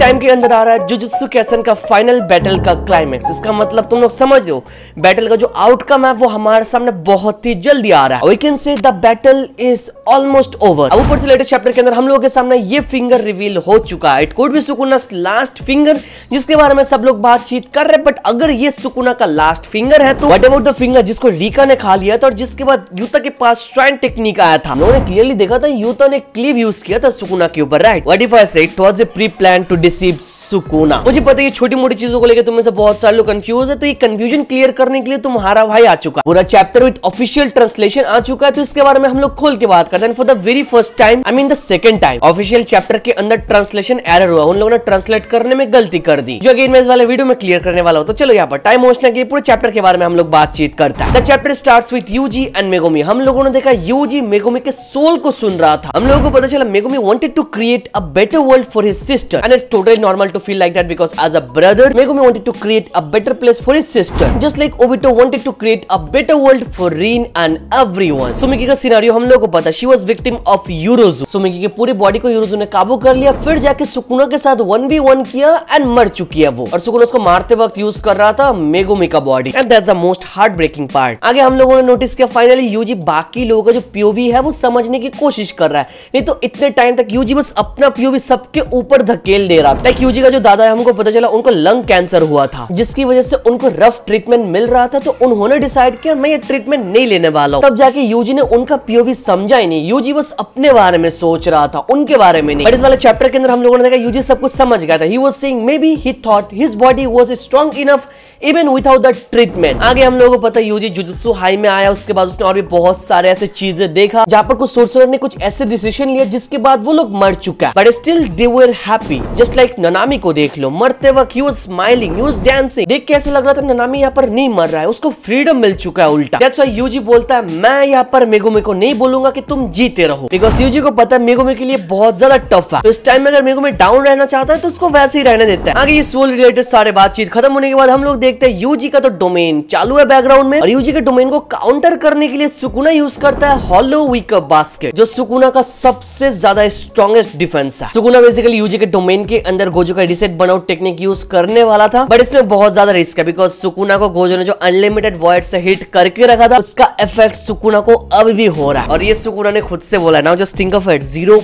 Time के अंदर आ रहा है जुजुत्सु कैसन का फाइनल बैटल का क्लाइमेक्स इसका मतलब तुम लोग समझ लो बैटल का जो आउटकम है वो हमारे सामने बहुत ही जल्दी आ रहा है we can say the battle is almost over अब ऊपर से लेटेस्ट चैप्टर के अंदर हम लोगों के सामने ये फिंगर रिवील हो चुका है it could be Sukuna's last finger जिसके बारे में सब लोग बातचीत कर रहे हैं बट अगर ये सुकुना का लास्ट फिंगर है तो वट अबाउट द फिंगर जिसको रीका ने खा लिया था और जिसके बाद यूता के पास श्राइन टेक्निक आया था उन्होंने क्लियरली देखा था यूता ने क्लीव यूज किया था सुकुना के ऊपर right what if I say it was a pre plan to receive Sukuna मुझे पता है छोटी मोटी चीजों को लेकर तुम्हें से बहुत सारे लोग कंफ्यूज है तो ये कंफ्यूजन क्लियर करने के लिए तुम्हारा भाई आ चुका पूरा चैप्टर विद ऑफिशियल ट्रांसलेशन आ चुका है तो इसके बारे में हम लोग खोल के बात करते हैं for the very first time I mean the second time official chapter के अंदर ट्रांसलेशन एरर हुआ उन लोगों ने ट्रांसलेट करने में गलती कर दी जो अगेन मैं इस वाले वीडियो में क्लियर करने वाला हूँ तो चलो यहाँ पर टाइम मोशन के पूरे चैप्टर के बारे में हम लोग बातचीत करता है the chapter start with Yuji and Megumi हम लोगों ने देखा यूजी मेगोमी के सोल को सुन रहा था हम लोगों को पता चला Megumi wanted to create a better world for his sister and totally normal to feel like that because as a brother, Megumi wanted to create a better place for his sister. Just like Obito wanted to create a better world for Rin and everyone. Sumiki का scenario हम लोग को पता she was victim of Yorozu Tsumiki के पूरी body को यूरोजू ने काबू कर लिया फिर जाके सुकुना के साथ वन बी वन किया एंड मर चुकी है वो और सुकुना उसको मारते वक्त यूज कर रहा था मेगोमी का body and that's the most heartbreaking part आगे हम लोगों ने नोटिस किया फाइनली यूजी बाकी लोगों का जो पीओवी है वो समझने की कोशिश कर रहा है नहीं तो इतने टाइम तक यूजी बस अपना पीओवी सबके ऊपर धकेल दे रहा रहा था यूजी का जो दादा है हमको पता चला उनको लंग कैंसर हुआ था जिसकी वजह से उनको रफ ट्रीटमेंट मिल रहा था तो उन्होंने डिसाइड किया मैं ये ट्रीटमेंट नहीं लेने वाला हूँ तब जाके यूजी ने उनका पीओवी समझा ही नहीं यूजी बस अपने बारे में सोच रहा था उनके बारे में नहीं इस वाले चैप्टर के अंदर हम लोगों ने देखा यूजी सब कुछ समझ गया था he was seeing maybe he thought his body was strong enough even without the treatment आगे हम लोगों को पता है यूजी जुजुत्सु हाई में आया उसके बाद उसने और भी बहुत सारे ऐसे चीजें देखा जहाँ पर कुछ सोर्सर ने कुछ ऐसे डिसीजन लिया जिसके बाद वो लोग मर चुका है but still they were happy just like Nanami को देख लो मरते वक्त ही स्माइलिंग ही डांसिंग देख के ऐसा लग रहा था ननामी यहाँ पर नहीं मर रहा है उसको फ्रीडम मिल चुका है उल्टा दैट्स व्हाई यूजी बोलता है मैं यहाँ पर मेगुमे को नहीं बोलूंगा कि तुम जीते रहो बिकॉज यूजी को पता है मेगुमे के लिए बहुत ज्यादा टफ है तो इस टाइम में अगर मेगुमे डाउन रहना चाहता है तो उसको वैसे ही रहने देता है आगे ये सोल रिलेटेड सारे बातचीत खत्म होने के बाद हम लोग देखते हैं यूजी का तो डोमेन चालू है बैकग्राउंड में और यूजी के डोमेन को काउंटर करने के लिए सुकुना यूज करता है हॉलो वीकअप बास्केट जो सुकुना का सबसे ज्यादा स्ट्रॉन्गेस्ट डिफेंस है सुकुना बेसिकली यूजी के डोमेन के अंदर गोजो का रिसेट बनाउट टेक्निक यूज करने वाला था बट इसमें बहुत ज्यादा रिस्क है बिकॉज सुकुना को गोजो ने जो अनलिमिटेड वॉइड से हिट करके रखा था उसका इफेक्ट सुकुना को अब भी हो रहा है और ये सुकुना ने खुद से बोला ना just think of it zero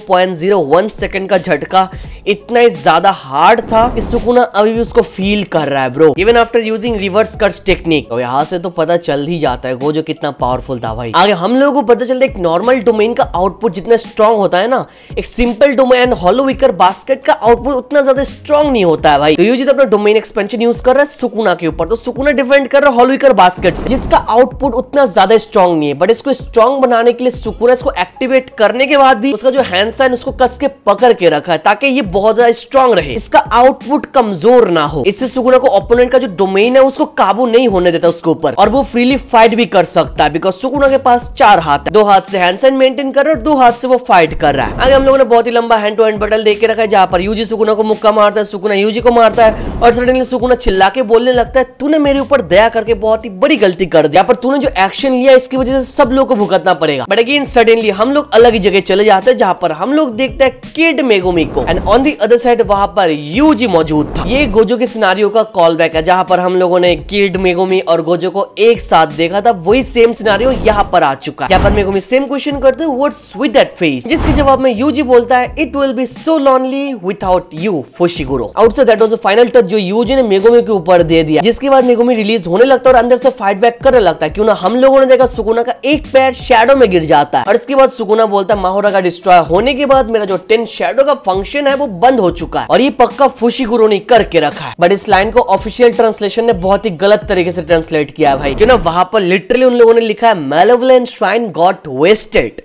second का झटका इतना ही ज्यादा हार्ड था कि सुकुना अभी भी उसको फील कर रहा है bro even after using reverse curse technique तो यहाँ से तो पता चल ही जाता है गोजो कितना पावरफुल था भाई आगे हम लोगों को पता चलता है एक नॉर्मल डोमेन का आउटपुट जितना स्ट्रॉन्ग होता है ना एक simple domain hollow wicker basket का आउटपुट उतना ज्यादा स्ट्रॉन्ग नहीं होता है भाई तो यूजित तो अपना डोमेन एक्सपेंशन यूज कर रहा है सुकुना के ऊपर तो सुकुना डिपेंड कर रहा है हॉलवीकर बास्केट जिसका आउटपुट उतना ज्यादा स्ट्रॉन्ग नहीं है बट इसको स्ट्रॉन्ग बनाने के लिए सुकुना इसको एक्टिवेट करने के बाद भी उसका जो हैंड साइन उसको कस के पकड़ के रखा है ताकि ये बहुत ज्यादा स्ट्रॉन्ग रहे इसका आउटपुट कमजोर ना हो इससे सुकुना को ओपोनेंट का जो डोमेन है उसको काबू नहीं होने देता उसके ऊपर और वो फ्रीली फाइट भी कर सकता है बिकॉज सुकुना के पास चार हाथ है दो हाथ से हैंड साइन मेंटेन कर रहा है दो हाथ से वो फाइट कर रहा है आगे हम लोगों ने बहुत ही लंबा हैंड टू हैंड बटल देख के रखा है जहाँ पर यूजी सुकुना दोनों को मुक्का मारता है सुकुना यूजी को मारता है और सडनली सुकुना चिल्ला के बोलने लगता है तूने मेरे ऊपर दया करके बहुत ही बड़ी गलती कर दिया पर तूने जो एक्शन लिया इसकी वजह से सब लोग को भुगतना पड़ेगा बट अगेन सडनली हम लोग अलग जगह चले जाते हैं जहाँ पर हम लोग देखते हैं किड मेगोमी को and on the other side वहाँ पर यूजी मौजूद था ये गोजो के सिनारियों का कॉल बैक है जहाँ पर हम लोगों ने किड मेगोमी और गोजो को एक साथ देखा था वही सेम सिनारियो यहाँ पर आ चुका है यहाँ पर मेगोमी सेम क्वेश्चन करते हैं व्हाट्स विद दैट फेस जिसके जवाब में यूजी बोलता है it will be so lonely without you Fushiguro out से that was the final touch जो यूजी ने मेगोमी के ऊपर दे दिया जिसके बाद मेगोमी रिलीज होने लगता है और अंदर से फाइट बैक करने लगता है क्यों ना हम लोगों ने देखा सुकुना का एक पैर शेडो में गिर जाता है और इसके बाद सुकुना बोलता है माहौरा का डिस्ट्रॉय होने के बाद मेरा जो टेन शेडो का फंक्शन है वो बंद हो चुका है और ये पक्का फुशी गुरु ने करके रखा है बट इस लाइन को ऑफिशियल ट्रांसलेशन ने बहुत ही गलत तरीके से ट्रांसलेट किया है भाई जो ना वहां पर लिटरली उन लोगों ने लिखा है malevolent shrine got wasted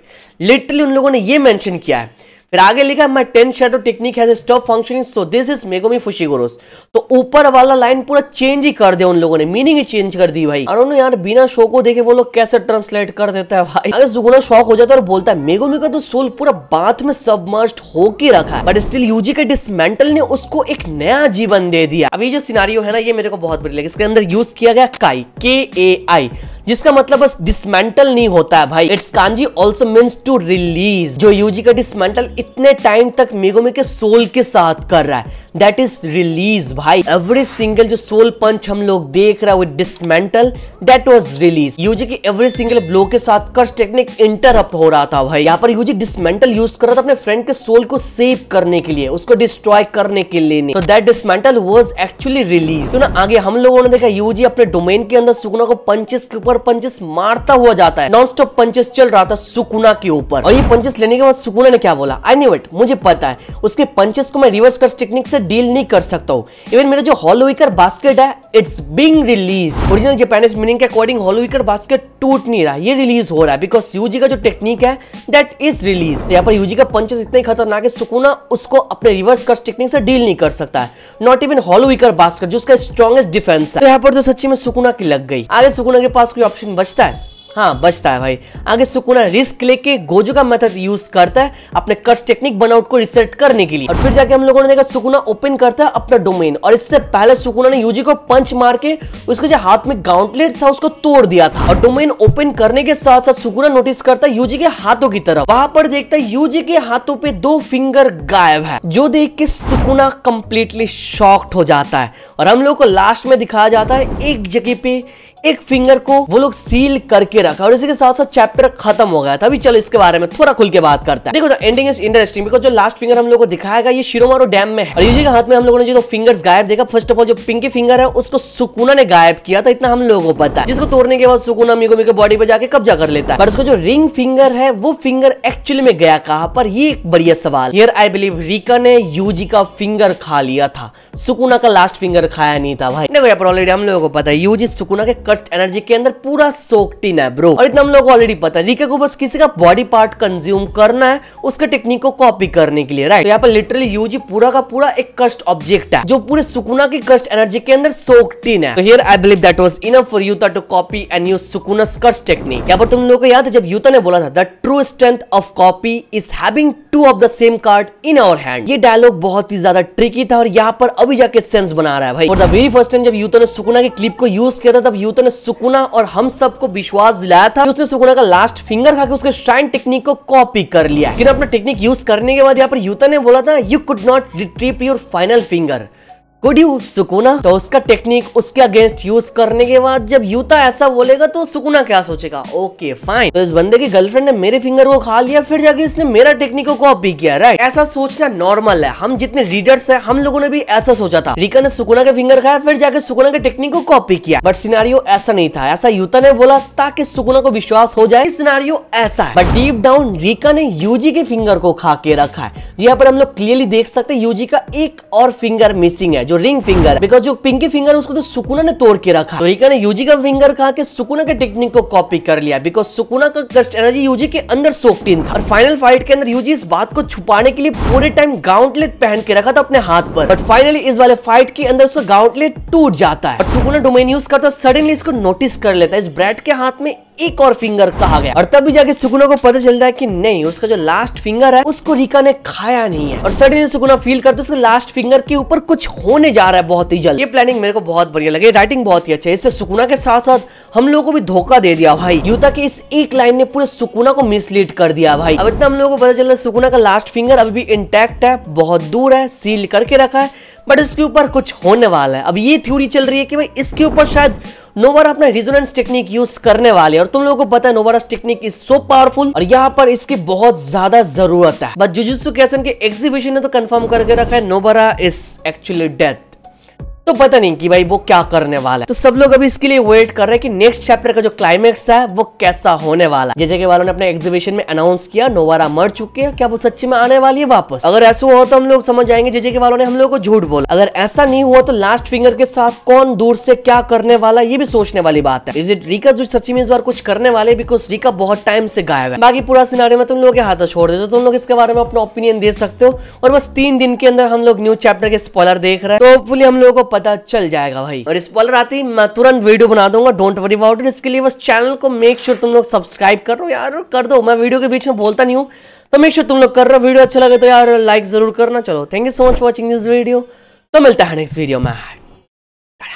literally उन लोगों ने ये मेंशन किया है फिर आगे लिखा है my ten shadow technique has stop functioning so this is Megumi Fushiguro तो ऊपर वाला लाइन पूरा चेंज ही कर दिया उन लोगों ने मीनिंग ही चेंज कर दी भाई अरुण यार बिना शो को देखे वो लोग कैसे ट्रांसलेट कर देता है भाई अगर सुगुना शौक हो जाता है और बोलता है मेगोमी का तो सोल पूरा बात में सबमर्स्ट होके रखा है बट स्टिल यूजी के डिसमेंटल ने उसको एक नया जीवन दे दिया अभी जो सिनारियो है ना ये मेरे को बहुत बढ़िया लगी इसके अंदर यूज किया गया काई के ए आई जिसका मतलब बस डिसमेंटल नहीं होता है भाई it's kanji also means to release जो यूजी का डिसमेंटल इतने टाइम तक मेगोमी के सोल के साथ कर रहा है दैट इज रिलीज भाई एवरी सिंगल जो सोल पंच हम लोग देख रहे हैं dismantle that was release Yuji की एवरी सिंगल ब्लो के साथ कर्स टेक्निक इंटरप्ट हो रहा था भाई यहाँ पर यूजी डिसमेंटल यूज कर रहा था अपने फ्रेंड के सोल को सेव करने के लिए उसको डिस्ट्रॉय करने के लिए तो that dismantle was actually release तो ना आगे हम लोगों ने देखा यूजी अपने डोमेन के अंदर सुकुना को पंचेस के ऊपर पंचेस मारता हुआ जाता है नॉन स्टॉप पंचेस चल रहा था सुकुना के ऊपर और ये पंचेस लेने के बाद सुकुना ने क्या बोला आई नी इट मुझे पता है उसके पंचेस को मैं रिवर्स कर्स टेक्निक से डील नहीं कर सकता हूँ इवन मेरा जो हॉलोविकर बास्केट है it's being release original Japanese meaning के अकॉर्डिंग हॉलोविकर बास्केट टूट नहीं रहा ये रिलीज हो रहा है बिकॉज यूजी का जो टेक्निक है दैट इज रिलीज यहाँ पर यूजी का पंचेस इतने खतरनाक है सुकुना उसको अपने रिवर्स कस्ट टेक्निक से डील नहीं कर सकता है नॉट इवन हॉलोविकर बास्केट जो उसका स्ट्रॉगेस्ट डिफेंस है तो यहाँ पर तो सच्ची में सुकुना की लग गई आगे सुकुना के पास कोई ऑप्शन बचता है हाँ बचता है भाई आगे सुकुना रिस्क लेके गोजो का मेथड यूज करता है अपने कर्स टेक्निक बनआउट को रिसेट करने के लिए और फिर जाके हम लोगों ने देखा सुकुना ओपन करता है अपना डोमेन और इससे पहले सुकुना ने यूजी को पंच मार के उसके जो हाथ में गाउंटलेट था उसको तोड़ दिया था और डोमेन ओपन करने के साथ साथ सुकुना नोटिस करता है यूजी के हाथों की तरफ वहां पर देखता है यूजी के हाथों पे दो फिंगर गायब है जो देख के सुकुना कम्प्लीटली शॉक्ट हो जाता है और हम लोग को लास्ट में दिखाया जाता है एक जगह पे एक फिंगर को वो लोग सील करके रखा और इसी के साथ साथ चैप्टर खत्म हो गया था अभी चलो इसके बारे में थोड़ा खुल के बात करता है देखो the ending is interesting because जो लास्ट फिंगर हम लोग को दिखाया गया ये शिरोमारो डैम में है और यूजी के हाथ में हम लोगों ने जो फिंगर्स गायब देखा फर्स्ट ऑफ ऑल जो पिंकी फिंगर है उसको सुकुना ने गायब किया था इतना हम लोगों को पता है जिसको तोड़ने के बाद सुकुना मीगोमी के बॉडी पर जाकर कब्जा कर लेता है पर उसको जो रिंग फिंगर है वो फिंगर एक्चुअली में गया कहा पर ये एक बढ़िया सवाल हियर आई बिलीव रिका ने यूजी का फिंगर खा लिया था सुकुना का लास्ट फिंगर खाया नहीं था भाई देखो यार ऑलरेडी हम लोगों को पता है यूजी सुकुना के फर्स्ट एनर्जी के अंदर पूरा सोक्टिन है ब्रो और इतना हम लोग ऑलरेडी पता है रीके को बस किसी का बॉडी पार्ट कंज्यूम करना है उसके टेक्निक को कॉपी करने के लिए राइट तो यहाँ पर लिटरली यूज पूरा का पूरा एक कस्ट ऑब्जेक्ट है जो पूरे सुकुना की कस्ट एनर्जी के अंदर सोक्टिन है तो here I believe that enough for to copy and use cursed technique यहाँ पर तुम लोगों को याद है जब यूता ने बोला था the true strength of copy is having two of the same card in our hand ये डायलॉग बहुत ही ज्यादा ट्रिकी था और यहाँ पर अभी जाके सेंस बना रहा है भाई और द वेरी फर्स्ट टाइम जब यूता ने सुकुना की क्लिप को यूज किया था तब यूता जिसने सुकुना और हम सबको विश्वास दिलाया था उसने सुकुना का लास्ट फिंगर खा के उसके शाइन टेक्निक को कॉपी कर लिया लेकिन अपना टेक्निक यूज करने के बाद यहाँ पर यूता ने बोला था you could not retrieve your final finger कोड्यू सुकुना तो उसका टेक्निक उसके अगेंस्ट यूज करने के बाद जब यूता ऐसा बोलेगा तो सुकुना क्या सोचेगा ओके फाइन तो इस बंदे की गर्लफ्रेंड ने मेरे फिंगर को खा लिया फिर जाके इसने मेरा टेक्निक को कॉपी किया राइट ऐसा सोचना नॉर्मल है हम जितने रीडर्स हैं हम लोगों ने भी ऐसा सोचा था रिका ने सुकुना का फिंगर खाया फिर जाके सुकुना के टेक्निक को कॉपी किया बट सिनारियो ऐसा नहीं था ऐसा यूता ने बोला ताकि सुकुना को विश्वास हो जाए सिनारियो ऐसा है बट डीप डाउन रिका ने यूजी के फिंगर को खा के रखा है तो यहाँ पर हम लोग क्लियरली देख सकते यूजी का एक और फिंगर मिसिंग है जो रिंग फिंगर बिकॉज जो पिंकी फिंगर उसको तो सुकुना ने तोड़ के रखा तो ने यूजी का फिंगर कहा कि सुकुना के टेक्निक को कॉपी कर लिया बिकॉज सुकुना का कस्ट एनर्जी यूजी के अंदर सोक्टिन था और फाइनल फाइट के अंदर यूजी इस बात को छुपाने के लिए पूरे टाइम गाउंटलेट पहन के रखा था अपने हाथ पर बट फाइनली इस वाले फाइट के अंदर उसका गाउंटलेट टूट जाता है और सुकुना डोमेन यूज करता सडनली इसको नोटिस कर लेता है इस ब्रैड के हाथ में एक और फिंगर कहा गया और तभी जाके सुकुना को पता चलता है की नहीं उसका जो लास्ट फिंगर है उसको रिका ने खाया नहीं है और सडनली सुकुना फील करते उसके लास्ट फिंगर के ऊपर कुछ होने जा रहा है बहुत ही जल्द ये प्लानिंग मेरे को बहुत बढ़िया लगी राइटिंग बहुत ही अच्छा है इससे सुकुना के साथ साथ हम लोगों को भी धोखा दे दिया भाई युता के इस एक लाइन ने पूरे सुकुना को मिसलीड कर दिया भाई अब इतना हम लोगों को पता चल रहा है सुकुना का लास्ट फिंगर अभी भी इंटैक्ट है बहुत दूर है सील करके रखा है बट इसके ऊपर कुछ होने वाला है अब ये थ्योरी चल रही है कि भाई इसके ऊपर शायद नोवारा अपना रिजोनेंस टेक्निक यूज करने वाले और तुम लोगों को पता है Nobara technique is so powerful और यहाँ पर इसकी बहुत ज्यादा जरूरत है बट जुजुसु कैसन के एग्जीबिशन ने तो कंफर्म करके रखा है नोबरा इज एक्चुअली डेथ तो पता नहीं कि भाई वो क्या करने वाला है तो सब लोग अभी इसके लिए वेट कर रहे हैं कि नेक्स्ट चैप्टर का जो क्लाइमेक्स है वो कैसा होने वाला है जैसे वालों ने अपने एग्जीबिशन में अनाउंस किया नोवारा मर चुके हैं क्या वो सच्ची में आने वाली है वापस अगर ऐसा हुआ तो हम लोग समझ जाएंगे जेजे वालों ने हम लोग को झूठ बोला अगर ऐसा नहीं हुआ तो लास्ट फिंगर के साथ कौन दूर से क्या करने वाला ये भी सोचने वाली बात है इज इट रिका जो सची में इस बार कुछ करने वाले बिकॉज रिका बहुत टाइम से गायब है बाकी पूरा सिनारे में तुम लोग के हाथ छोड़ देते हो तुम लोग इसके बारे में अपना ओपिनियन दे सकते हो और बस तीन दिन के अंदर हम लोग न्यू चैप्टर के स्पॉलर देख रहे हैं तो होपफुली हम लोगों को पता चल जाएगा भाई और स्पॉलर आते ही मैं तुरंत वीडियो बना दूंगा डोंट वरी अबाउट इट इसके लिए बस चैनल को मेक श्योर तुम लोग सब्सक्राइब करो यार कर दो मैं वीडियो के बीच में बोलता नहीं हूँ तो मेक श्योर तुम लोग कर रहे हो वीडियो अच्छा लगे तो यार लाइक जरूर करना चलो thank you so much watching this video तो मिलता है नेक्स्ट वीडियो में